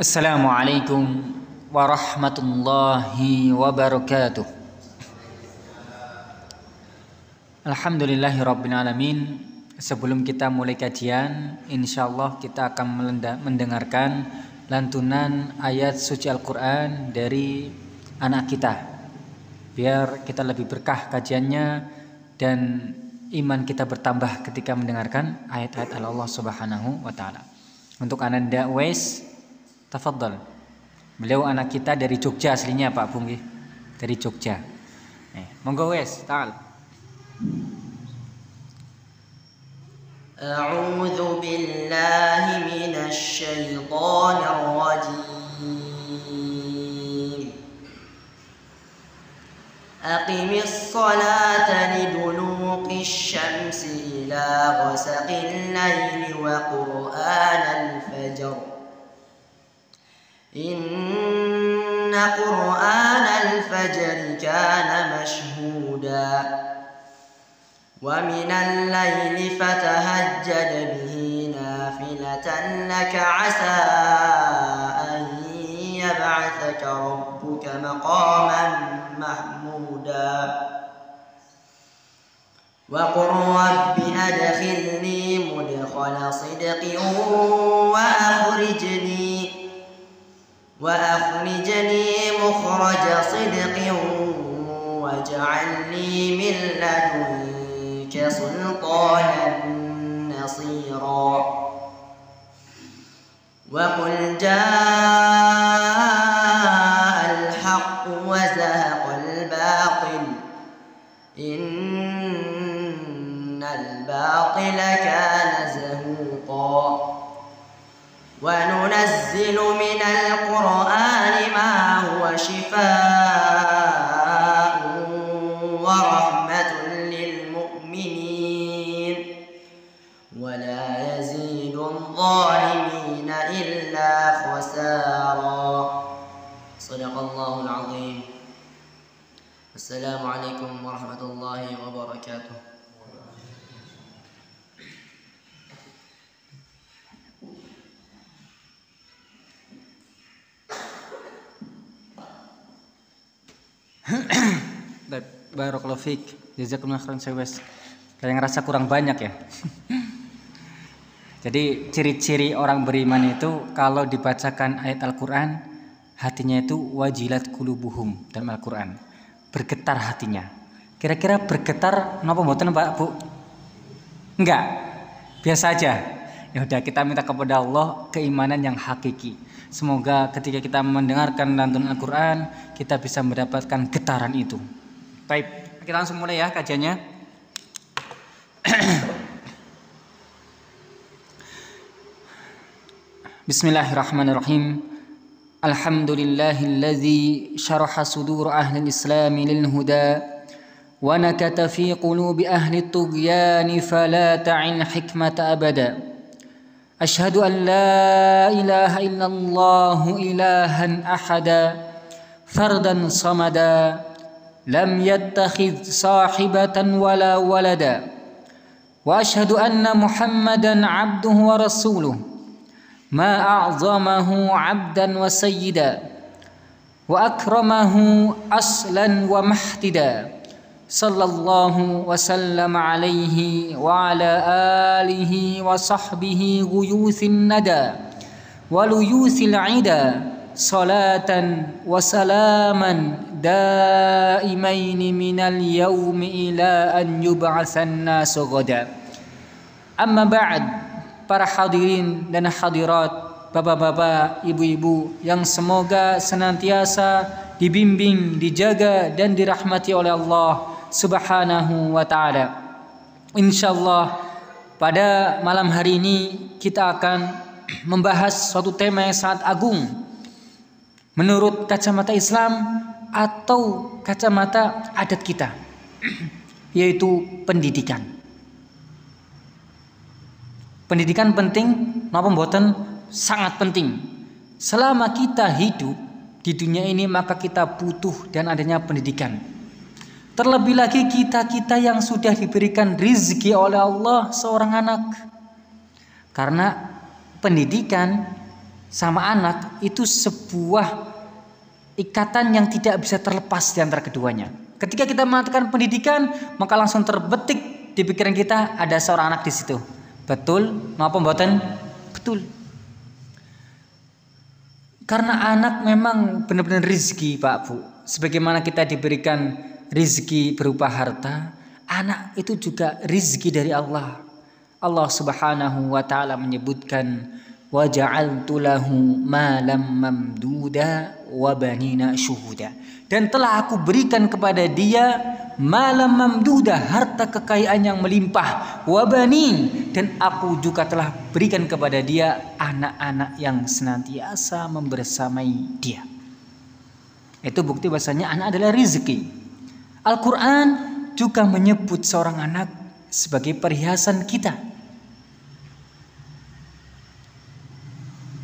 Assalamualaikum warahmatullahi wabarakatuh. الله Sebelum kita mulai kajian insyaallah kita akan mendengarkan Lantunan ayat suci Al-Quran dari anak kita Biar kita lebih berkah kajiannya Dan iman kita bertambah ketika mendengarkan Ayat-ayat Allah Subhanahu Wa Ta'ala Untuk Ananda Wais Tafadhal. Beliau anak kita dari Jogja aslinya Pak Bungki. Dari Jogja. Eh, monggo wes, ta'al. A'udzu billahi minasy syaithanir rajim. Aqimis salata liduluqi syamsi ila ghasaqil laili wa qur'anal fajr. إن قرآن الفجر كان مشهودا ومن الليل فتهجد به نافلة لك عسى أن يبعثك ربك مقاما محمودا وقل رب أدخلني مدخل صدق وأخرجني وأخرجني مخرج صدق واجعل لي من لدنك سلطانا نصيرا وقل جاء الحق وزهق الباطل إن الباطل كان زهوقا وننزل من القرآن السلام عليكم ورحمة الله وبركاته Baik, Lofik fiik. Jazakumullah khairan sewes. Kayak ngerasa kurang banyak ya. Jadi ciri-ciri orang beriman itu kalau dibacakan ayat Al-Qur'an hatinya itu wajilat kulubuhum dalam Al-Qur'an bergetar hatinya. Kira-kira bergetar napa mboten Pak Bu? Enggak. Biasa aja. Ya udah kita minta kepada Allah keimanan yang hakiki. Semoga ketika kita mendengarkan lantunan Al-Qur'an, kita bisa mendapatkan getaran itu. Baik, kita langsung mulai ya kajiannya. Bismillahirrahmanirrahim. الحمد لله الذي شرح صدور أهل الإسلام للهدى ونكت في قلوب أهل الطغيان فلا تعن حكمة أبدا أشهد أن لا إله إلا الله إلها أحدا فردا صمدا لم يتخذ صاحبة ولا ولدا وأشهد أن محمدا عبده ورسوله ما أعظمه عبدا وسيدا وأكرمه أصلا ومحتدا صلى الله وسلم عليه وعلى آله وصحبه غيوث الندى وليوث العدى صلاة وسلاما دائمين من اليوم إلى أن يبعث الناس غدا أما بعد para hadirin dan hadirat, bapak-bapak, ibu-ibu yang semoga senantiasa dibimbing, dijaga dan dirahmati oleh Allah Subhanahu wa taala. Insyaallah pada malam hari ini kita akan membahas suatu tema yang sangat agung menurut kacamata Islam atau kacamata adat kita yaitu pendidikan pendidikan penting napa mboten sangat penting selama kita hidup di dunia ini maka kita butuh dan adanya pendidikan terlebih lagi kita-kita yang sudah diberikan rizki oleh Allah seorang anak karena pendidikan sama anak itu sebuah ikatan yang tidak bisa terlepas di antara keduanya. Ketika kita mengatakan pendidikan, maka langsung terbetik di pikiran kita ada seorang anak di situ. Betul napa mboten? Betul. Karena anak memang benar-benar rizki Pak Bu. Sebagaimana kita diberikan rizki berupa harta, anak itu juga rizki dari Allah. Allah Subhanahu wa taala menyebutkan wa ja'altu malam mamduda wa banina syuhuda dan telah aku berikan kepada dia malam mamduda harta kekayaan yang melimpah wabanin dan aku juga telah berikan kepada dia anak-anak yang senantiasa membersamai dia itu bukti bahasanya anak adalah rizki. Al-Quran juga menyebut seorang anak sebagai perhiasan kita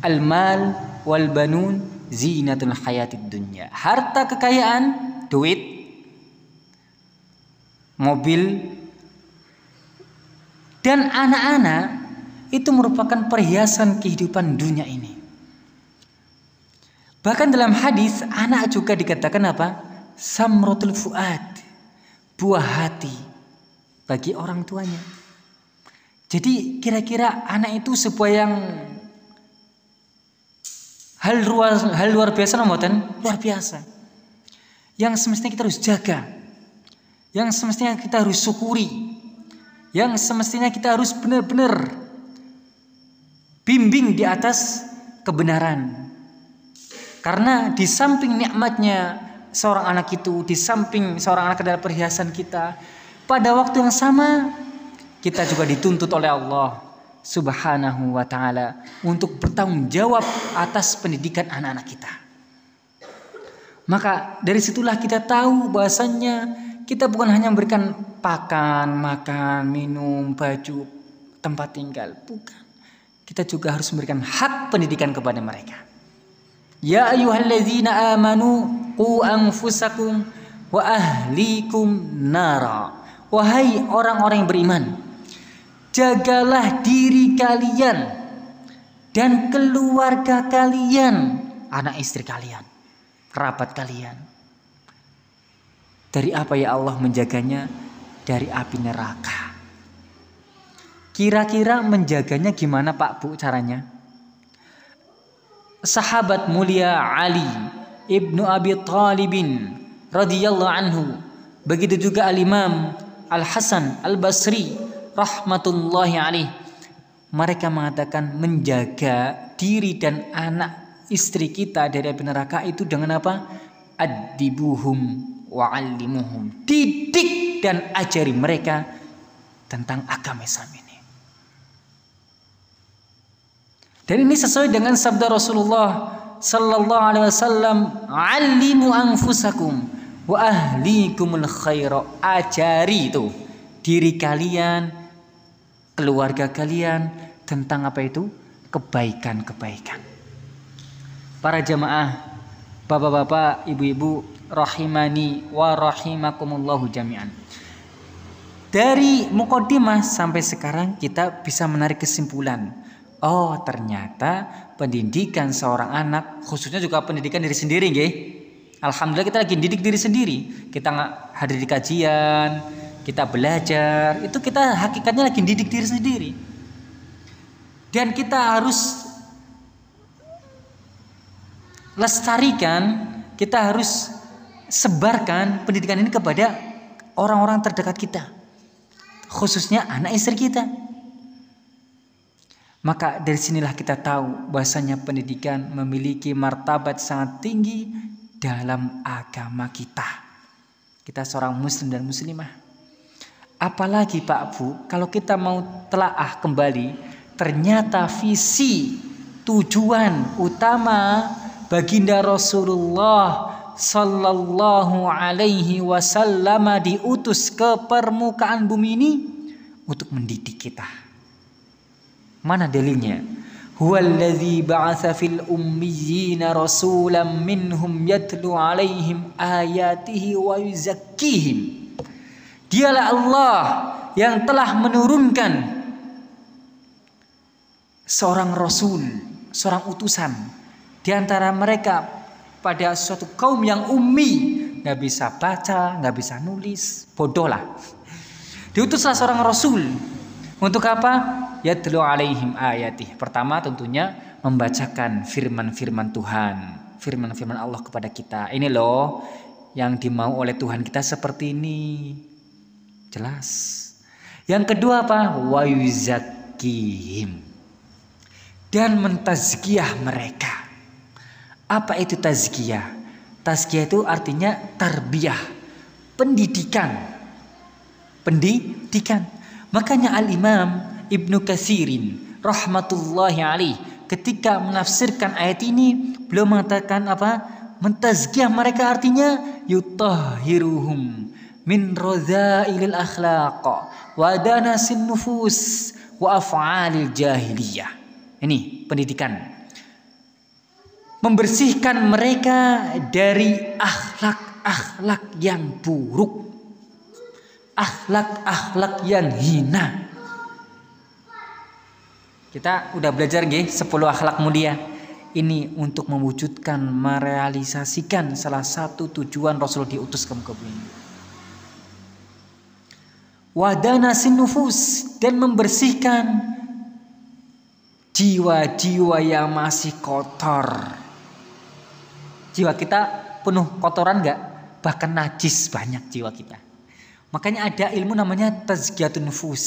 Al-mal wal banun zinatul hayatid dunya. Harta kekayaan, duit, mobil, dan anak-anak itu merupakan perhiasan kehidupan dunia ini. Bahkan dalam hadis anak juga dikatakan apa? Samrotul fuad, buah hati bagi orang tuanya. Jadi kira-kira anak itu sebuah yang hal luar hal luar biasa nomoten luar biasa yang semestinya kita harus jaga yang semestinya kita harus syukuri yang semestinya kita harus benar-benar bimbing di atas kebenaran karena di samping nikmatnya seorang anak itu di samping seorang anak adalah perhiasan kita pada waktu yang sama kita juga dituntut oleh Allah Subhanahu wa taala untuk bertanggung jawab atas pendidikan anak-anak kita. Maka dari situlah kita tahu bahasanya kita bukan hanya memberikan pakan, makan, minum, baju, tempat tinggal, bukan. Kita juga harus memberikan hak pendidikan kepada mereka. Ya ayyuhalladzina amanu qu anfusakum wa ahlikum nara. Wahai orang-orang yang beriman, jagalah diri kalian dan keluarga kalian, anak istri kalian, kerabat kalian. Dari apa ya Allah menjaganya? Dari api neraka. Kira-kira menjaganya gimana Pak Bu caranya? Sahabat mulia Ali ibnu Abi Talibin radhiyallahu anhu. Begitu juga Al Imam Al Hasan Al Basri rahmatullahi alaih mereka mengatakan menjaga diri dan anak istri kita dari api neraka itu dengan apa adibuhum wa alimuhum. didik dan ajari mereka tentang agama Islam ini dan ini sesuai dengan sabda Rasulullah sallallahu alaihi wasallam alimu anfusakum wa ahlikumul khaira ajari itu diri kalian keluarga kalian tentang apa itu? Kebaikan-kebaikan. Para jamaah, bapak-bapak, ibu-ibu, rahimani wa rahimakumullahu jami'an. Dari mukodimah sampai sekarang kita bisa menarik kesimpulan. Oh ternyata pendidikan seorang anak khususnya juga pendidikan diri sendiri nggih. Alhamdulillah kita lagi didik diri sendiri. Kita hadir di kajian, kita belajar, itu kita hakikatnya lagi didik diri sendiri. Dan kita harus lestarikan, kita harus sebarkan pendidikan ini kepada orang-orang terdekat kita. Khususnya anak istri kita. Maka dari sinilah kita tahu bahasanya pendidikan memiliki martabat sangat tinggi dalam agama kita. Kita seorang muslim dan muslimah. Apalagi Pak Bu, kalau kita mau telaah kembali, ternyata visi tujuan utama baginda Rasulullah sallallahu alaihi wasallam diutus ke permukaan bumi ini untuk mendidik kita. Mana dalilnya? Huwallazi ba'atsa fil ummiyina rasulan minhum alaihim ayatihi wa yuzakkihim Dialah Allah yang telah menurunkan seorang rasul, seorang utusan di antara mereka pada suatu kaum yang ummi, nggak bisa baca, nggak bisa nulis, bodoh lah. Diutuslah seorang rasul untuk apa? Ya, Yatlu alaihim ayati. Pertama tentunya membacakan firman-firman Tuhan, firman-firman Allah kepada kita. Ini loh yang dimau oleh Tuhan kita seperti ini. Jelas. Yang kedua apa? Wa yuzakihim. Dan mentazkiyah mereka. Apa itu tazkiyah? Tazkiyah itu artinya tarbiyah, pendidikan. Pendidikan. Makanya Al-Imam Ibnu Kasirin rahmatullahi alaih ketika menafsirkan ayat ini beliau mengatakan apa? Mentazkiyah mereka artinya yutahhiruhum min rozailil akhlaq wa danasin nufus wa af'alil jahiliyah. Ini pendidikan. Membersihkan mereka dari akhlak-akhlak yang buruk. Akhlak-akhlak yang hina. Kita udah belajar G, 10 akhlak mulia. Ini untuk mewujudkan, merealisasikan salah satu tujuan Rasul diutus ke muka bumi wadana sinufus dan membersihkan jiwa-jiwa yang masih kotor. Jiwa kita penuh kotoran nggak? Bahkan najis banyak jiwa kita. Makanya ada ilmu namanya tazkiyatun nufus.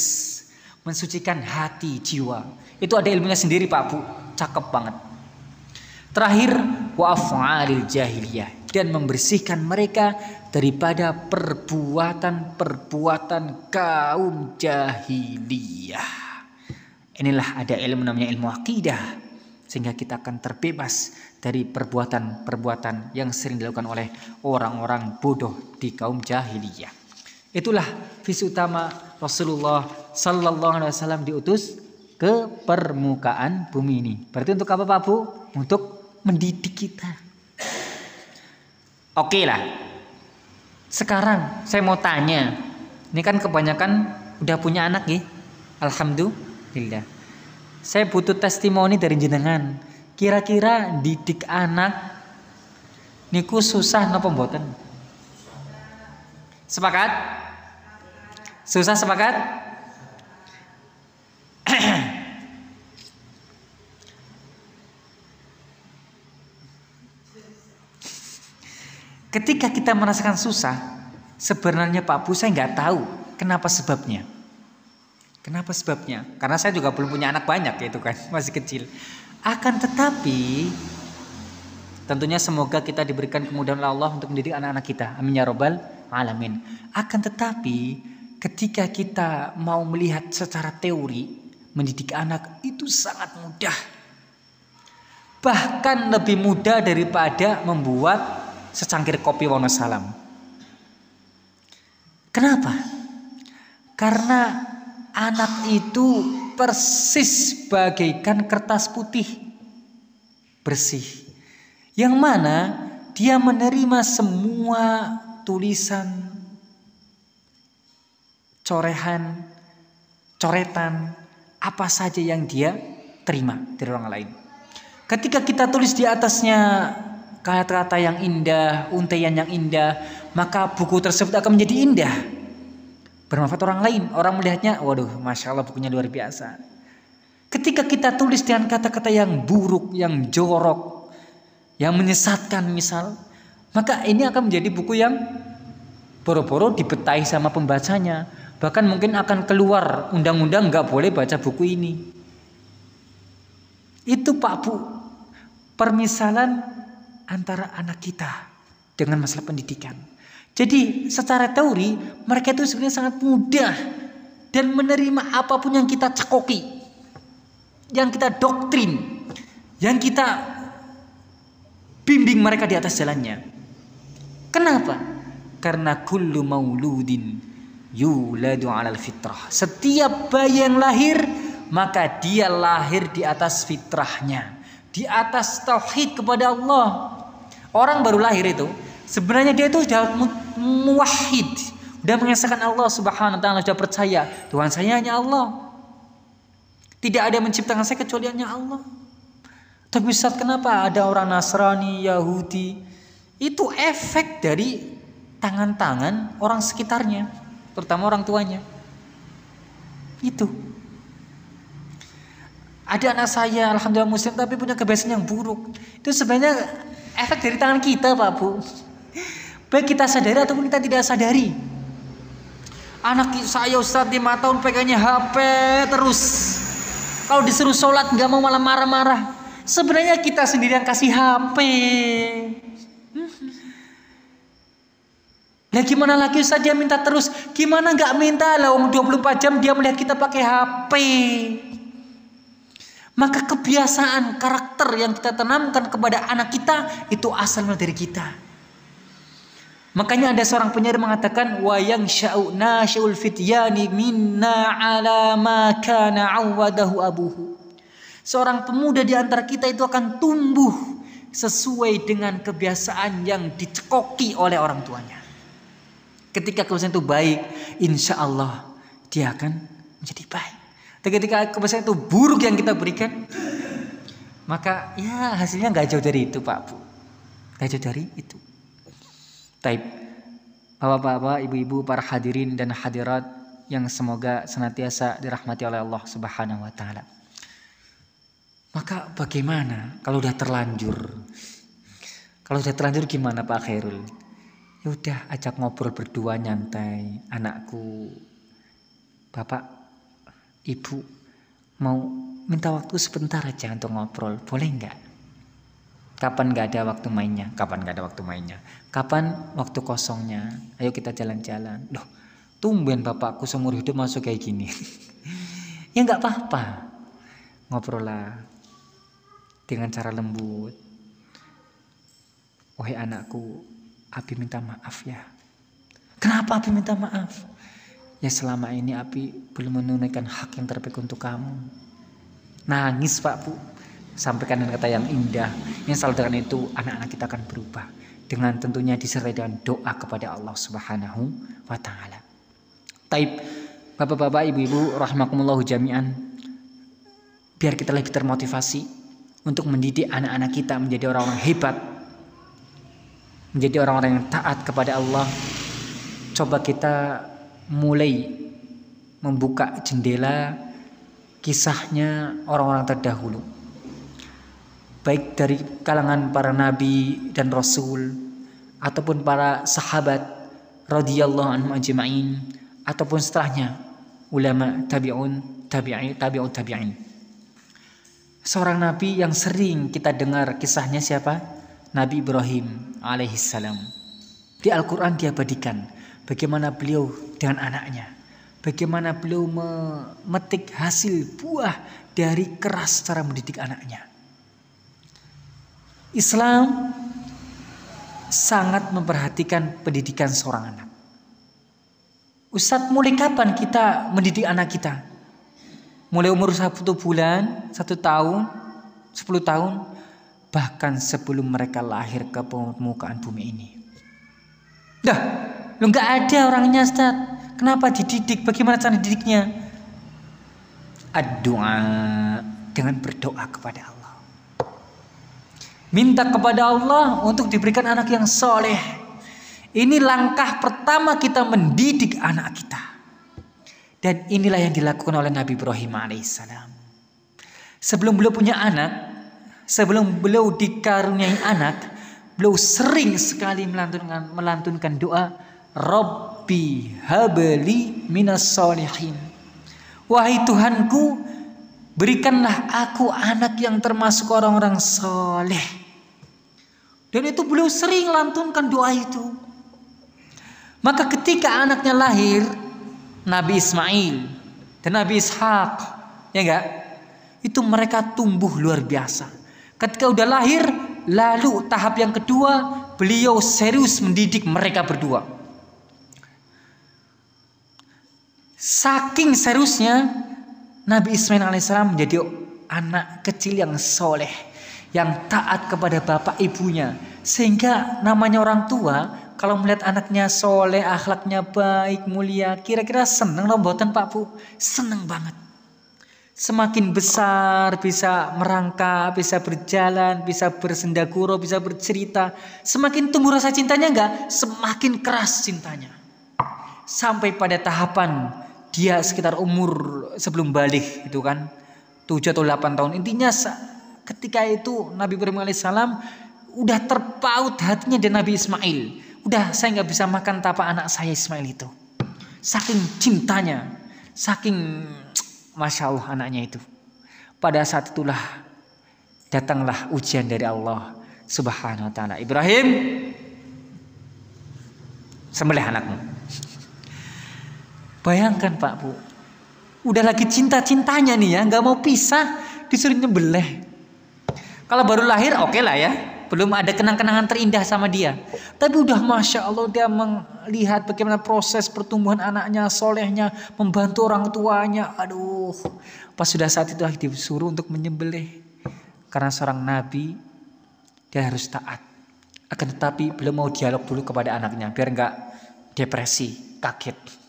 Mensucikan hati, jiwa. Itu ada ilmunya sendiri Pak Bu. Cakep banget. Terakhir, wa'afu'alil jahiliyah dan membersihkan mereka daripada perbuatan-perbuatan kaum jahiliyah. Inilah ada ilmu namanya ilmu akidah sehingga kita akan terbebas dari perbuatan-perbuatan yang sering dilakukan oleh orang-orang bodoh di kaum jahiliyah. Itulah visi utama Rasulullah Sallallahu Alaihi Wasallam diutus ke permukaan bumi ini. Berarti untuk apa Pak Bu? Untuk mendidik kita Oke okay lah. Sekarang saya mau tanya. Ini kan kebanyakan udah punya anak ya. Alhamdulillah. Saya butuh testimoni dari jenengan. Kira-kira didik anak niku susah napa mboten? Sepakat? Susah sepakat? Ketika kita merasakan susah, sebenarnya Pak Bu saya nggak tahu kenapa sebabnya. Kenapa sebabnya? Karena saya juga belum punya anak banyak ya itu kan, masih kecil. Akan tetapi tentunya semoga kita diberikan kemudahan oleh Allah untuk mendidik anak-anak kita. Amin ya robbal alamin. Akan tetapi ketika kita mau melihat secara teori mendidik anak itu sangat mudah. Bahkan lebih mudah daripada membuat secangkir kopi Wonosalam. Kenapa? Karena anak itu persis bagaikan kertas putih bersih. Yang mana dia menerima semua tulisan corehan, coretan, apa saja yang dia terima dari orang lain. Ketika kita tulis di atasnya kata-kata yang indah, untaian yang indah, maka buku tersebut akan menjadi indah. Bermanfaat orang lain, orang melihatnya, waduh, masya Allah bukunya luar biasa. Ketika kita tulis dengan kata-kata yang buruk, yang jorok, yang menyesatkan misal, maka ini akan menjadi buku yang boro-boro dibetahi sama pembacanya. Bahkan mungkin akan keluar undang-undang nggak boleh baca buku ini. Itu Pak Bu, permisalan antara anak kita dengan masalah pendidikan. Jadi secara teori mereka itu sebenarnya sangat mudah dan menerima apapun yang kita cekoki, yang kita doktrin, yang kita bimbing mereka di atas jalannya. Kenapa? Karena kullu mauludin yuladu alal fitrah. Setiap bayi yang lahir maka dia lahir di atas fitrahnya, di atas tauhid kepada Allah, orang baru lahir itu sebenarnya dia itu sudah muwahid sudah mengesahkan Allah subhanahu wa ta'ala sudah percaya Tuhan saya hanya Allah tidak ada yang menciptakan saya kecuali hanya Allah tapi saat kenapa ada orang Nasrani, Yahudi itu efek dari tangan-tangan orang sekitarnya terutama orang tuanya itu ada anak saya alhamdulillah muslim tapi punya kebiasaan yang buruk itu sebenarnya efek dari tangan kita Pak Bu baik kita sadari ataupun kita tidak sadari anak saya Ustadz 5 tahun pegangnya HP terus kalau disuruh sholat nggak mau malah marah-marah sebenarnya kita sendiri yang kasih HP Ya gimana lagi Ustaz dia minta terus Gimana nggak minta lah 24 jam dia melihat kita pakai HP maka kebiasaan karakter yang kita tanamkan kepada anak kita itu asal dari kita. Makanya ada seorang penyair mengatakan wayang sya'u nasyul fityani minna ala ma kana awadahu abuhu. Seorang pemuda di antara kita itu akan tumbuh sesuai dengan kebiasaan yang dicekoki oleh orang tuanya. Ketika kebiasaan itu baik, insya Allah dia akan menjadi baik ketika kebesaran itu buruk yang kita berikan maka ya hasilnya nggak jauh dari itu pak bu nggak jauh dari itu Taib bapak-bapak ibu-ibu para hadirin dan hadirat yang semoga senantiasa dirahmati oleh Allah Subhanahu wa taala. Maka bagaimana kalau udah terlanjur? Kalau udah terlanjur gimana Pak Khairul? Ya udah ajak ngobrol berdua nyantai, anakku. Bapak Ibu, mau minta waktu sebentar aja untuk ngobrol, boleh nggak? Kapan nggak ada waktu mainnya? Kapan nggak ada waktu mainnya? Kapan waktu kosongnya? Ayo kita jalan-jalan. Loh, tumben bapakku seumur hidup masuk kayak gini. ya nggak apa-apa. Ngobrol lah dengan cara lembut. Wahai anakku, Abi minta maaf ya. Kenapa Abi minta maaf? ya selama ini api belum menunaikan hak yang terbaik untuk kamu nangis pak bu sampaikan dengan kata yang indah yang selalu dengan itu anak-anak kita akan berubah dengan tentunya disertai dengan doa kepada Allah Subhanahu wa taala. Taib Bapak-bapak, Ibu-ibu rahimakumullahu jami'an. Biar kita lebih termotivasi untuk mendidik anak-anak kita menjadi orang-orang hebat. Menjadi orang-orang yang taat kepada Allah. Coba kita mulai membuka jendela kisahnya orang-orang terdahulu baik dari kalangan para nabi dan rasul ataupun para sahabat radhiyallahu anhum ajma'in ataupun setelahnya ulama tabi'un tabi'in tabi'ut tabi'in seorang nabi yang sering kita dengar kisahnya siapa Nabi Ibrahim alaihissalam di Al-Quran diabadikan bagaimana beliau dengan anaknya, bagaimana beliau memetik hasil buah dari keras cara mendidik anaknya. Islam sangat memperhatikan pendidikan seorang anak. Ustadz mulai kapan kita mendidik anak kita? Mulai umur satu bulan, satu tahun, sepuluh tahun, bahkan sebelum mereka lahir ke permukaan bumi ini. Dah, Lu nggak ada orangnya, Ustaz. Kenapa dididik? Bagaimana cara didiknya? Doa dengan berdoa kepada Allah. Minta kepada Allah untuk diberikan anak yang soleh. Ini langkah pertama kita mendidik anak kita. Dan inilah yang dilakukan oleh Nabi Ibrahim alaihissalam. Sebelum beliau punya anak, sebelum beliau dikaruniai anak, beliau sering sekali melantunkan, melantunkan doa Rabbi habli minas solihin. Wahai Tuhanku, berikanlah aku anak yang termasuk orang-orang soleh. Dan itu beliau sering lantunkan doa itu. Maka ketika anaknya lahir, Nabi Ismail dan Nabi Ishak, ya enggak? Itu mereka tumbuh luar biasa. Ketika udah lahir, lalu tahap yang kedua, beliau serius mendidik mereka berdua. Saking seriusnya Nabi Ismail alaihissalam menjadi anak kecil yang soleh, yang taat kepada bapak ibunya, sehingga namanya orang tua kalau melihat anaknya soleh, akhlaknya baik, mulia, kira-kira seneng loh Pak Bu, seneng banget. Semakin besar bisa merangkak, bisa berjalan, bisa bersendaguro, bisa bercerita. Semakin tumbuh rasa cintanya enggak, semakin keras cintanya. Sampai pada tahapan dia sekitar umur sebelum balik itu kan 7 atau 8 tahun intinya ketika itu Nabi Ibrahim alaihissalam udah terpaut hatinya dengan Nabi Ismail udah saya nggak bisa makan tanpa anak saya Ismail itu saking cintanya saking masya Allah anaknya itu pada saat itulah datanglah ujian dari Allah Subhanahu wa taala Ibrahim sembelih anakmu Bayangkan Pak Bu, udah lagi cinta-cintanya nih ya, nggak mau pisah, disuruh nyembelih. Kalau baru lahir oke okay lah ya, belum ada kenang-kenangan terindah sama dia. Tapi udah masya Allah dia melihat bagaimana proses pertumbuhan anaknya, solehnya, membantu orang tuanya. Aduh, pas sudah saat itu disuruh untuk menyembelih. Karena seorang nabi dia harus taat. Akan tetapi belum mau dialog dulu kepada anaknya biar nggak depresi, kaget.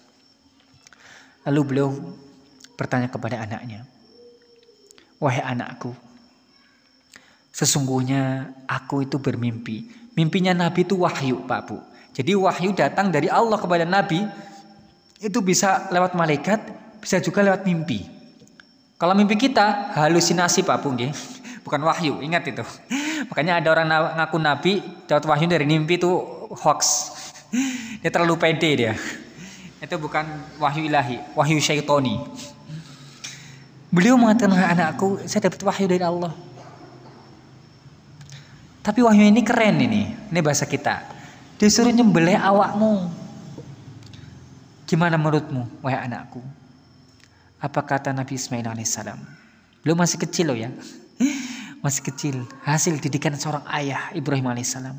Lalu beliau bertanya kepada anaknya, "Wahai anakku, sesungguhnya aku itu bermimpi. Mimpinya Nabi itu wahyu, Pak Bu. Jadi wahyu datang dari Allah kepada Nabi itu bisa lewat malaikat, bisa juga lewat mimpi. Kalau mimpi kita halusinasi, Pak Bu, nggih. Bukan wahyu, ingat itu. Makanya ada orang ngaku nabi dapat wahyu dari mimpi itu hoax. Dia terlalu pede dia itu bukan wahyu ilahi wahyu syaitoni beliau mengatakan anakku saya dapat wahyu dari Allah tapi wahyu ini keren ini ini bahasa kita disuruh nyembelih awakmu gimana menurutmu wahai anakku apa kata Nabi Ismail alaihissalam beliau masih kecil loh ya masih kecil hasil didikan seorang ayah Ibrahim alaihissalam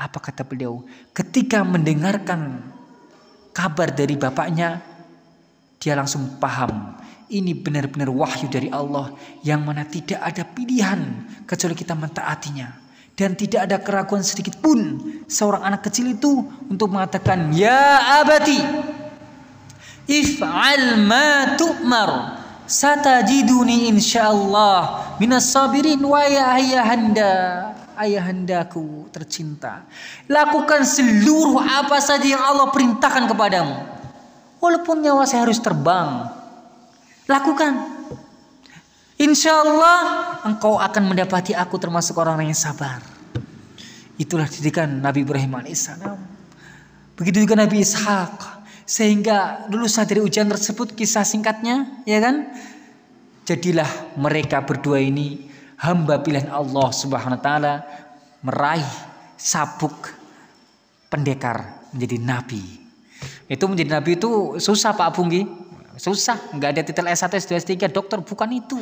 apa kata beliau ketika mendengarkan kabar dari bapaknya, dia langsung paham ini benar-benar wahyu dari Allah yang mana tidak ada pilihan kecuali kita mentaatinya. Dan tidak ada keraguan sedikit pun seorang anak kecil itu untuk mengatakan, Ya abati, if'al ma tu'mar, satajiduni insyaallah minas sabirin wa ya ayahanda ayahandaku tercinta. Lakukan seluruh apa saja yang Allah perintahkan kepadamu. Walaupun nyawa saya harus terbang. Lakukan. Insya Allah engkau akan mendapati aku termasuk orang yang sabar. Itulah didikan Nabi Ibrahim AS. Begitu juga Nabi Ishak. Sehingga dulu saat dari ujian tersebut kisah singkatnya ya kan. Jadilah mereka berdua ini hamba pilihan Allah Subhanahu wa taala meraih sabuk pendekar menjadi nabi. Itu menjadi nabi itu susah Pak Bunggi. Susah, nggak ada titel S1, S2, S3, dokter bukan itu.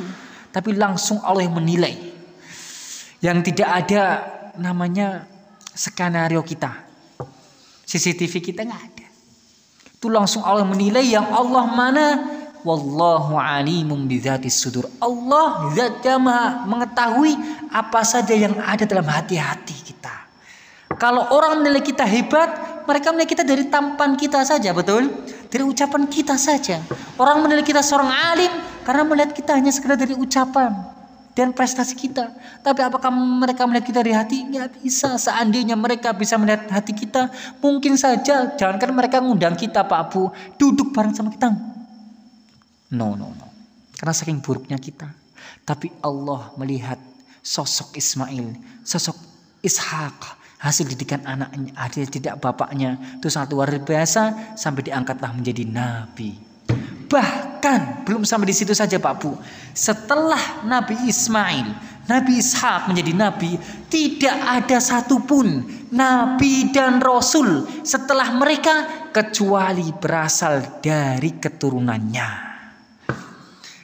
Tapi langsung Allah yang menilai. Yang tidak ada namanya skenario kita. CCTV kita nggak ada. Itu langsung Allah yang menilai yang Allah mana Wallahu alimum bidzatis sudur. Allah zat maha mengetahui apa saja yang ada dalam hati-hati kita. Kalau orang menilai kita hebat, mereka menilai kita dari tampan kita saja, betul? Dari ucapan kita saja. Orang menilai kita seorang alim karena melihat kita hanya sekedar dari ucapan dan prestasi kita. Tapi apakah mereka melihat kita dari hati? Nggak bisa. Seandainya mereka bisa melihat hati kita, mungkin saja jangankan mereka ngundang kita Pak Bu, duduk bareng sama kita No, no, no. Karena saking buruknya kita. Tapi Allah melihat sosok Ismail, sosok Ishak, hasil didikan anaknya, hasil tidak bapaknya itu sangat luar biasa sampai diangkatlah menjadi nabi. Bahkan belum sampai di situ saja Pak Bu. Setelah Nabi Ismail, Nabi Ishak menjadi nabi, tidak ada satupun nabi dan rasul setelah mereka kecuali berasal dari keturunannya.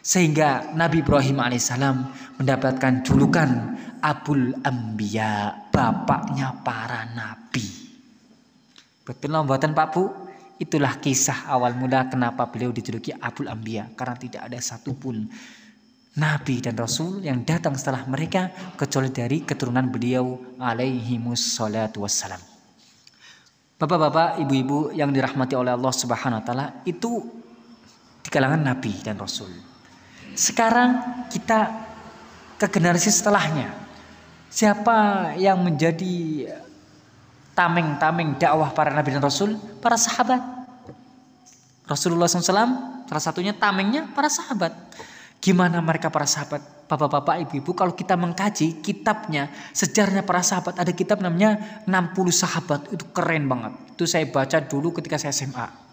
Sehingga Nabi Ibrahim alaihissalam mendapatkan julukan Abul Ambia bapaknya para nabi. Betul lombatan Pak Bu? Itulah kisah awal mula kenapa beliau dijuluki Abul Ambia Karena tidak ada satupun nabi dan rasul yang datang setelah mereka kecuali dari keturunan beliau alaihi wassalatu wassalam. Bapak-bapak, ibu-ibu yang dirahmati oleh Allah Subhanahu wa taala itu di kalangan nabi dan rasul sekarang kita ke generasi setelahnya. Siapa yang menjadi tameng-tameng dakwah para nabi dan rasul? Para sahabat. Rasulullah SAW salah satunya tamengnya para sahabat. Gimana mereka para sahabat? Bapak-bapak, ibu-ibu, kalau kita mengkaji kitabnya, sejarahnya para sahabat, ada kitab namanya 60 sahabat. Itu keren banget. Itu saya baca dulu ketika saya SMA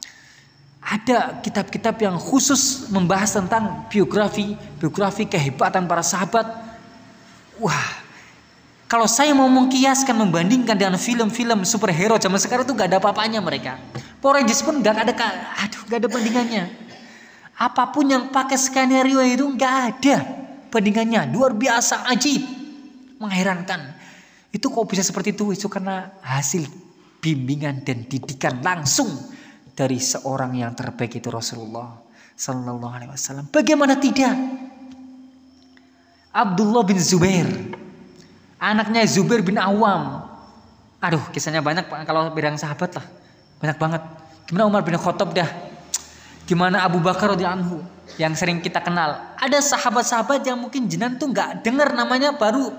ada kitab-kitab yang khusus membahas tentang biografi, biografi kehebatan para sahabat. Wah, kalau saya mau mengkiaskan membandingkan dengan film-film superhero zaman sekarang itu gak ada apa-apanya mereka. Power Rangers pun gak ada, aduh gak ada bandingannya. Apapun yang pakai skenario itu gak ada bandingannya. Luar biasa, ajib, mengherankan. Itu kok bisa seperti itu? Itu karena hasil bimbingan dan didikan langsung dari seorang yang terbaik itu Rasulullah Sallallahu Alaihi Wasallam. Bagaimana tidak? Abdullah bin Zubair, anaknya Zubair bin Awam. Aduh, kisahnya banyak kalau bilang sahabat lah, banyak banget. Gimana Umar bin Khattab dah? Gimana Abu Bakar radhiyallahu yang sering kita kenal? Ada sahabat-sahabat yang mungkin jenan tuh nggak dengar namanya baru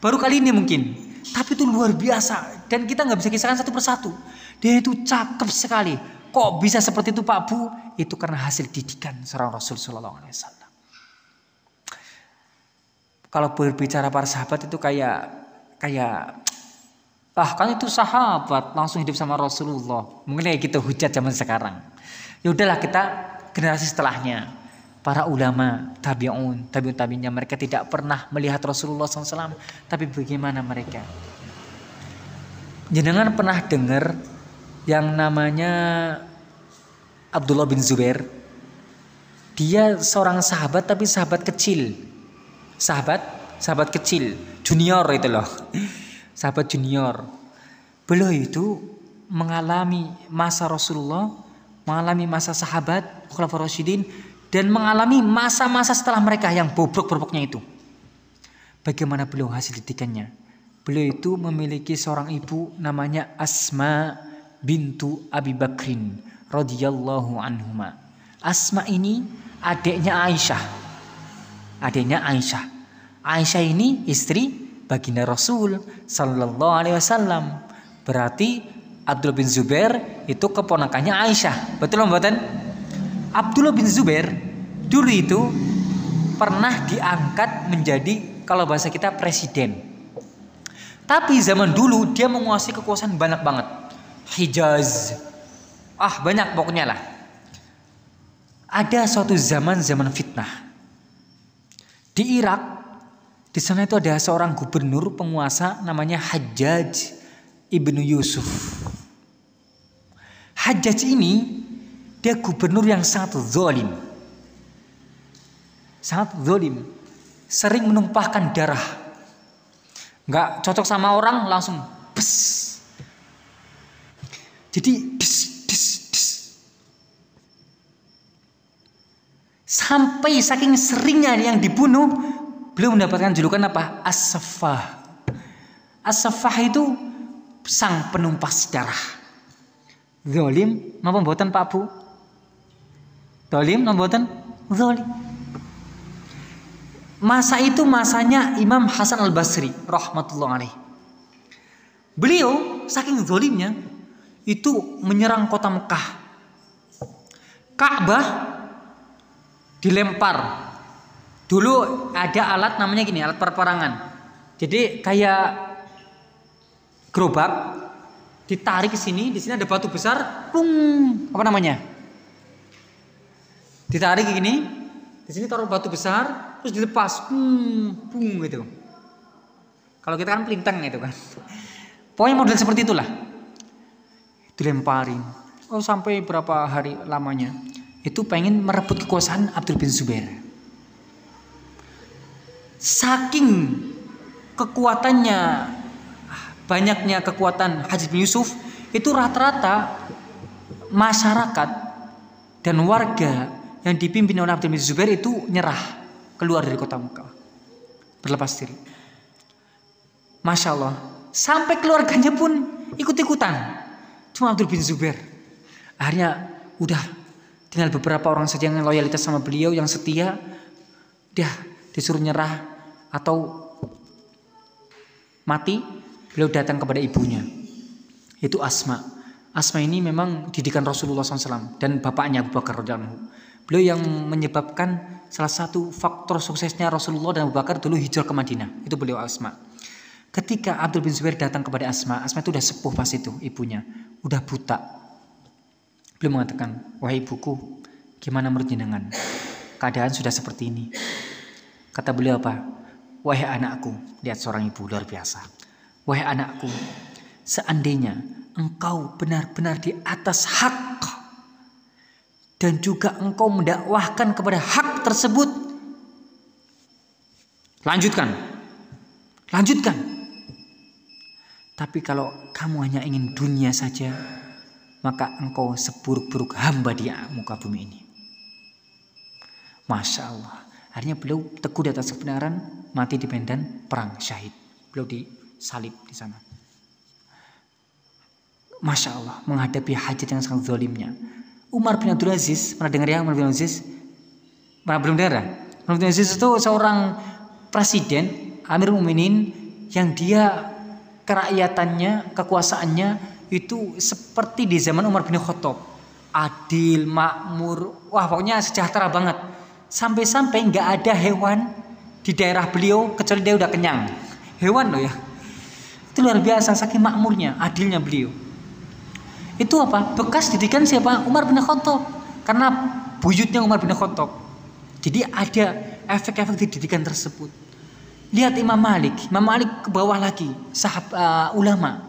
baru kali ini mungkin. Tapi itu luar biasa dan kita nggak bisa kisahkan satu persatu. Dia itu cakep sekali. Kok bisa seperti itu Pak Bu? Itu karena hasil didikan seorang Rasul Sallallahu Alaihi Wasallam. Kalau berbicara para sahabat itu kayak kayak ah kan itu sahabat langsung hidup sama Rasulullah. Mungkin kayak gitu hujat zaman sekarang. Ya udahlah kita generasi setelahnya para ulama tabiun tabiun tabinya mereka tidak pernah melihat Rasulullah SAW tapi bagaimana mereka jenengan pernah dengar yang namanya Abdullah bin Zubair. Dia seorang sahabat tapi sahabat kecil. Sahabat, sahabat kecil, junior itu loh. Sahabat junior. Beliau itu mengalami masa Rasulullah, mengalami masa sahabat, Khulafaur Rasyidin dan mengalami masa-masa setelah mereka yang bobrok-bobroknya itu. Bagaimana beliau hasil didikannya? Beliau itu memiliki seorang ibu namanya Asma bintu Abi Bakrin radhiyallahu anhuma. Asma ini adiknya Aisyah. Adiknya Aisyah. Aisyah ini istri baginda Rasul sallallahu alaihi wasallam. Berarti Abdul bin Zubair itu keponakannya Aisyah. Betul mboten? Abdullah bin Zubair dulu itu pernah diangkat menjadi kalau bahasa kita presiden. Tapi zaman dulu dia menguasai kekuasaan banyak banget Hijaz. Ah, banyak pokoknya lah. Ada suatu zaman-zaman fitnah. Di Irak, di sana itu ada seorang gubernur penguasa namanya Hajjaj ibnu Yusuf. Hajjaj ini dia gubernur yang sangat zolim. Sangat zolim. Sering menumpahkan darah. Enggak cocok sama orang langsung pss, jadi dis, dis, dis. Sampai saking seringnya yang dibunuh, beliau mendapatkan julukan apa? As-Saffah. as itu sang penumpas darah. Zolim, napa buatan Pak Bu? Zolim, napa buatan? Zolim. Masa itu masanya Imam Hasan Al-Basri rahmatullah alaih. Beliau saking zolimnya itu menyerang kota Mekah. Ka'bah dilempar. Dulu ada alat namanya gini, alat perperangan. Jadi kayak gerobak ditarik ke sini, di sini ada batu besar, pung, apa namanya? Ditarik gini, di sini taruh batu besar, terus dilepas, pung, pung gitu. Kalau kita kan pelintang gitu kan. Pokoknya model seperti itulah dilemparin oh sampai berapa hari lamanya itu pengen merebut kekuasaan Abdul bin Zubair saking kekuatannya banyaknya kekuatan Haji bin Yusuf itu rata-rata masyarakat dan warga yang dipimpin oleh Abdul bin Zubair itu nyerah keluar dari kota Mekah berlepas diri Masya Allah sampai keluarganya pun ikut-ikutan Cuma Abdul bin Zubair. Akhirnya udah tinggal beberapa orang saja yang loyalitas sama beliau, yang setia. Dia disuruh nyerah atau mati, beliau datang kepada ibunya. Itu Asma. Asma ini memang didikan Rasulullah SAW dan bapaknya Abu Bakar Beliau yang menyebabkan salah satu faktor suksesnya Rasulullah dan Abu Bakar dulu hijrah ke Madinah. Itu beliau Asma. Ketika Abdul bin Zubair datang kepada Asma, Asma itu udah sepuh pas itu ibunya, udah buta. Belum mengatakan, wahai ibuku, gimana menurut jenengan? Keadaan sudah seperti ini. Kata beliau apa? Wahai anakku, lihat seorang ibu luar biasa. Wahai anakku, seandainya engkau benar-benar di atas hak dan juga engkau mendakwahkan kepada hak tersebut, lanjutkan. Lanjutkan. Tapi kalau kamu hanya ingin dunia saja, maka engkau seburuk-buruk hamba di muka bumi ini. Masya Allah. Akhirnya beliau teguh di atas kebenaran, mati di medan perang syahid. Beliau disalib di sana. Masya Allah, menghadapi hajat yang sangat zalimnya. Umar bin Abdul Aziz, pernah dengar ya Umar bin Abdul Aziz? Pernah belum dengar? Ya? Umar bin Aziz itu seorang presiden, Amir Muminin, yang dia kerakyatannya, kekuasaannya itu seperti di zaman Umar bin Khattab. Adil, makmur, wah pokoknya sejahtera banget. Sampai-sampai nggak ada hewan di daerah beliau kecuali dia udah kenyang. Hewan loh ya. Itu luar biasa saking makmurnya, adilnya beliau. Itu apa? Bekas didikan siapa? Umar bin Khattab. Karena buyutnya Umar bin Khattab. Jadi ada efek-efek didikan tersebut. Lihat Imam Malik, Imam Malik ke bawah lagi, sahab uh, ulama.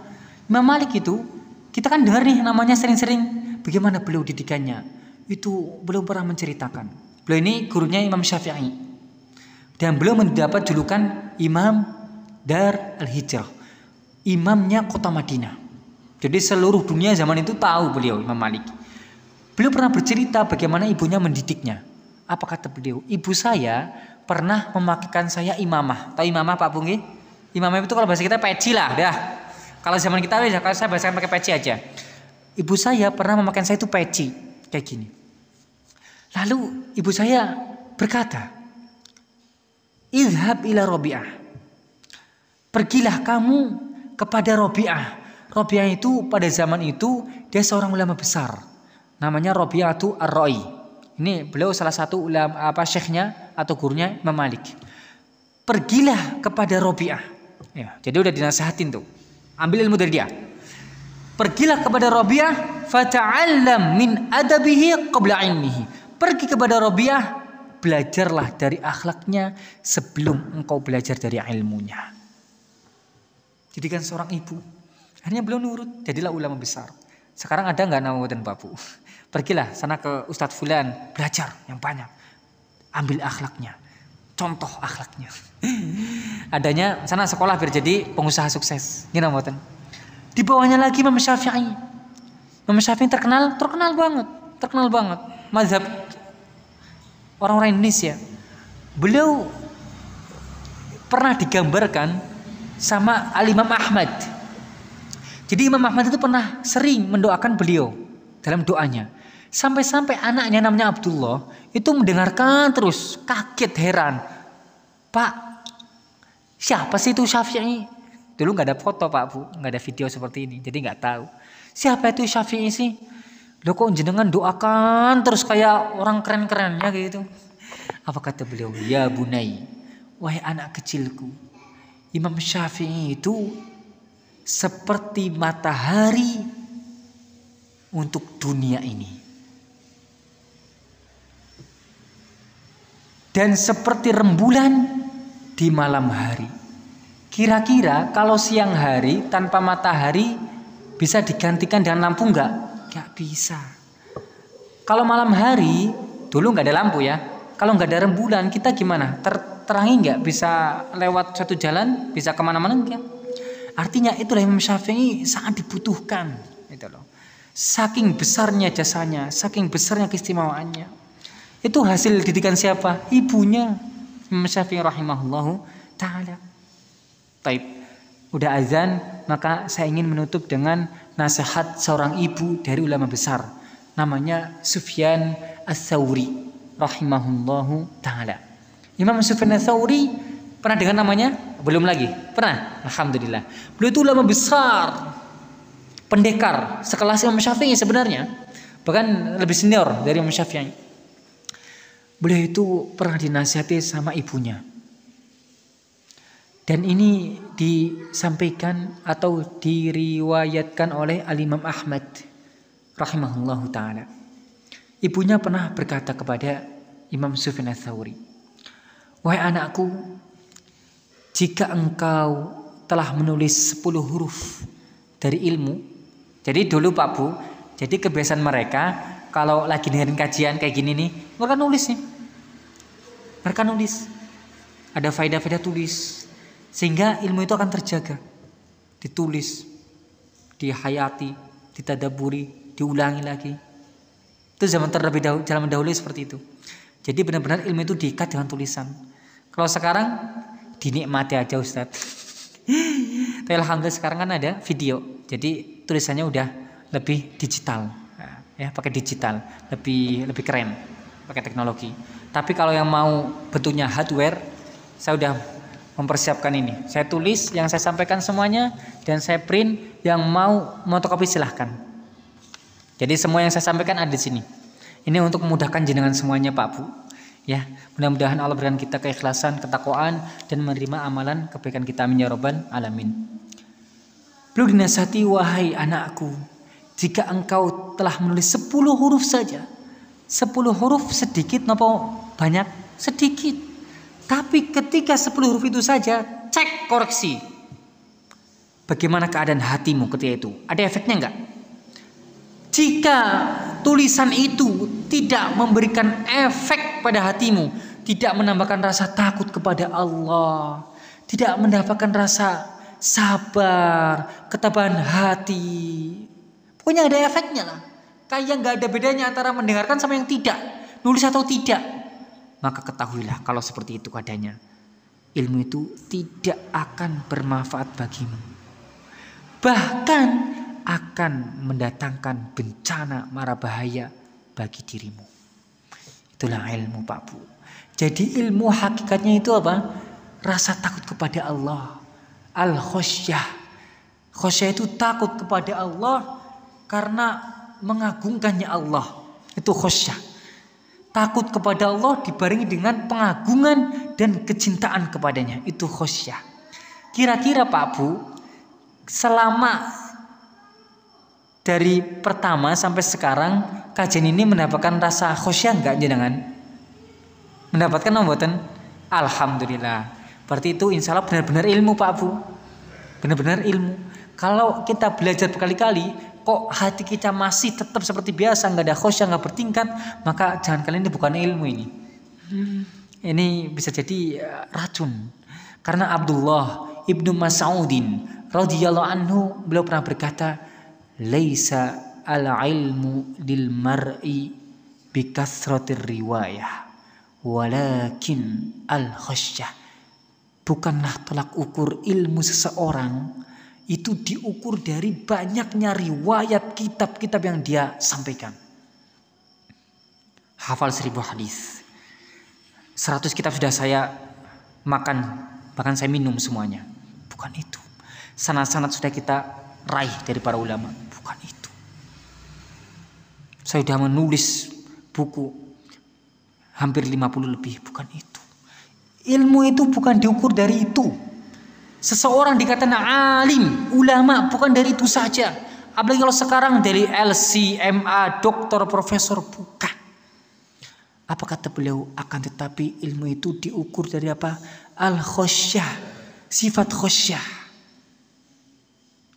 Imam Malik itu kita kan dengar nih namanya sering-sering bagaimana beliau didikannya. Itu beliau pernah menceritakan. Beliau ini gurunya Imam Syafi'i. Dan beliau mendapat julukan Imam Dar Al-Hijrah. Imamnya kota Madinah. Jadi seluruh dunia zaman itu tahu beliau Imam Malik. Beliau pernah bercerita bagaimana ibunya mendidiknya. Apa kata beliau? Ibu saya pernah memakaikan saya imamah. Tahu imamah Pak Bungi? Imamah itu kalau bahasa kita peci lah, dah. Kalau zaman kita ya kalau saya bahasakan pakai peci aja. Ibu saya pernah memakan saya itu peci kayak gini. Lalu ibu saya berkata, "Idhab ila Robi'ah." Pergilah kamu kepada Robi'ah. Robi'ah itu pada zaman itu dia seorang ulama besar. Namanya Robi'ah itu Ar-Ra'i. Ini beliau salah satu ulama apa syekhnya atau gurunya Imam Malik. Pergilah kepada Robiah. Ya, jadi udah dinasehatin tuh. Ambil ilmu dari dia. Pergilah kepada Robiah fata'allam min adabihi qabla ilmihi. Pergi kepada Robiah, belajarlah dari akhlaknya sebelum engkau belajar dari ilmunya. Jadikan seorang ibu. hanya beliau nurut, jadilah ulama besar. Sekarang ada nggak nama dan babu? Pergilah sana ke Ustadz Fulan, belajar yang banyak. Ambil akhlaknya, contoh akhlaknya. Adanya sana sekolah biar jadi pengusaha sukses. Gini buatan Di bawahnya lagi Imam Syafi'i. Imam Syafi'i terkenal, terkenal banget, terkenal banget. Mazhab orang-orang Indonesia. Beliau pernah digambarkan sama Alimam Muhammad Ahmad. Jadi Imam Ahmad itu pernah sering mendoakan beliau dalam doanya. Sampai-sampai anaknya namanya Abdullah itu mendengarkan terus kaget heran. Pak, siapa sih itu Syafi'i? Dulu nggak ada foto Pak Bu, nggak ada video seperti ini, jadi nggak tahu. Siapa itu Syafi'i sih? Loh kok jenengan doakan terus kayak orang keren-kerennya gitu. Apa kata beliau? Ya bunai, wahai anak kecilku. Imam Syafi'i itu seperti matahari untuk dunia ini. dan seperti rembulan di malam hari. Kira-kira kalau siang hari tanpa matahari bisa digantikan dengan lampu enggak? Enggak bisa. Kalau malam hari dulu enggak ada lampu ya. Kalau enggak ada rembulan kita gimana? Terterangi enggak bisa lewat satu jalan, bisa kemana-mana enggak? Artinya itulah Imam Syafi'i sangat dibutuhkan. Itu loh. Saking besarnya jasanya, saking besarnya keistimewaannya. Itu hasil didikan siapa? Ibunya. Imam rahimahullahu taala. Taib. Udah azan, maka saya ingin menutup dengan nasihat seorang ibu dari ulama besar. Namanya Sufyan as sauri rahimahullahu taala. Imam Sufyan as sauri pernah dengar namanya? Belum lagi. Pernah? Alhamdulillah. Beliau itu ulama besar. Pendekar sekelas Imam Syafi'i sebenarnya. Bahkan lebih senior dari Imam Syafi'i beliau itu pernah dinasihati sama ibunya. Dan ini disampaikan atau diriwayatkan oleh Al-Imam Ahmad rahimahullah taala. Ibunya pernah berkata kepada Imam Sufyan Tsauri, "Wahai anakku, jika engkau telah menulis 10 huruf dari ilmu." Jadi dulu Pak Bu, jadi kebiasaan mereka kalau lagi dengerin kajian kayak gini nih mereka nulis nih mereka nulis ada faedah-faedah tulis sehingga ilmu itu akan terjaga ditulis dihayati ditadaburi diulangi lagi itu zaman terlebih dahulu zaman dahulu seperti itu jadi benar-benar ilmu itu diikat dengan tulisan kalau sekarang dinikmati aja Ustadz tapi alhamdulillah sekarang kan ada video jadi tulisannya udah lebih digital ya pakai digital lebih lebih keren pakai teknologi tapi kalau yang mau bentuknya hardware saya udah mempersiapkan ini saya tulis yang saya sampaikan semuanya dan saya print yang mau motokopi silahkan jadi semua yang saya sampaikan ada di sini ini untuk memudahkan jenengan semuanya Pak Bu ya mudah-mudahan Allah berikan kita keikhlasan ketakwaan dan menerima amalan kebaikan kita amin ya alamin Lu dinasati wahai anakku jika engkau telah menulis sepuluh huruf saja sepuluh huruf sedikit nopo banyak sedikit tapi ketika sepuluh huruf itu saja cek koreksi bagaimana keadaan hatimu ketika itu ada efeknya enggak jika tulisan itu tidak memberikan efek pada hatimu tidak menambahkan rasa takut kepada Allah tidak mendapatkan rasa sabar ketabahan hati Pokoknya ada efeknya lah. Kayak nggak ada bedanya antara mendengarkan sama yang tidak. Nulis atau tidak. Maka ketahuilah kalau seperti itu keadaannya. Ilmu itu tidak akan bermanfaat bagimu. Bahkan akan mendatangkan bencana mara bahaya bagi dirimu. Itulah ilmu Pak Bu. Jadi ilmu hakikatnya itu apa? Rasa takut kepada Allah. Al-khosyah. Khosyah itu takut kepada Allah karena mengagungkannya Allah. Itu khusyah. Takut kepada Allah dibarengi dengan pengagungan dan kecintaan kepadanya. Itu khusyah. Kira-kira Pak Bu, selama dari pertama sampai sekarang kajian ini mendapatkan rasa khusyah enggak jenengan? Mendapatkan nomboten? Alhamdulillah. Berarti itu insya Allah benar-benar ilmu Pak Bu. Benar-benar ilmu. Kalau kita belajar berkali-kali, kok hati kita masih tetap seperti biasa nggak ada khusyuk nggak bertingkat maka jangan kalian ini bukan ilmu ini hmm. ini bisa jadi eh, racun karena Abdullah ibnu Mas'udin radhiyallahu anhu beliau pernah berkata laisa al ilmu lil mar'i bi kasratir riwayah walakin al khosyah bukanlah tolak ukur ilmu seseorang itu diukur dari banyaknya riwayat kitab-kitab yang dia sampaikan. Hafal seribu hadis. Seratus kitab sudah saya makan, bahkan saya minum semuanya. Bukan itu. Sanat-sanat sudah kita raih dari para ulama. Bukan itu. Saya sudah menulis buku hampir 50 lebih. Bukan itu. Ilmu itu bukan diukur dari itu Seseorang dikatakan alim, ulama bukan dari itu saja. Apalagi kalau sekarang dari LCMA, doktor, profesor, bukan. Apa kata beliau? Akan tetapi ilmu itu diukur dari apa? Al-khosyah. Sifat khosyah.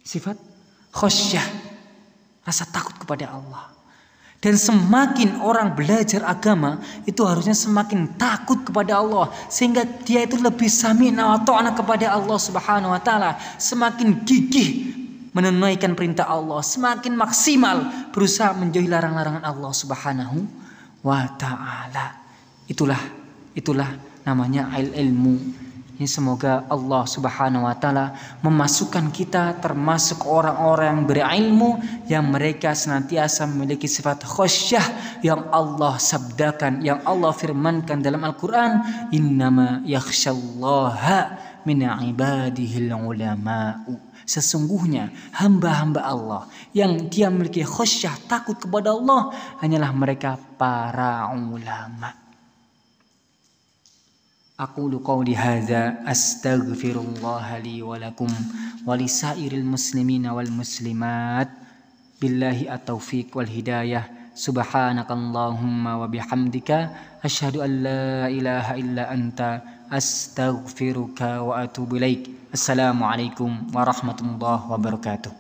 Sifat khosyah. Rasa takut kepada Allah. Dan semakin orang belajar agama itu harusnya semakin takut kepada Allah sehingga dia itu lebih sami'na atau anak kepada Allah Subhanahu wa taala, semakin gigih menunaikan perintah Allah, semakin maksimal berusaha menjauhi larangan larangan Allah Subhanahu wa taala. Itulah itulah namanya ilmu ini semoga Allah Subhanahu wa taala memasukkan kita termasuk orang-orang yang berilmu yang mereka senantiasa memiliki sifat khasyah yang Allah sabdakan, yang Allah firmankan dalam Al-Qur'an, "Innama yakhsyallaha min ibadihil ulama'u." Sesungguhnya hamba-hamba Allah yang dia memiliki khusyah takut kepada Allah hanyalah mereka para ulama. أقول قولي هذا أستغفر الله لي ولكم ولسائر المسلمين والمسلمات بالله التوفيق والهداية سبحانك اللهم وبحمدك أشهد أن لا إله إلا أنت أستغفرك وأتوب إليك السلام عليكم ورحمة الله وبركاته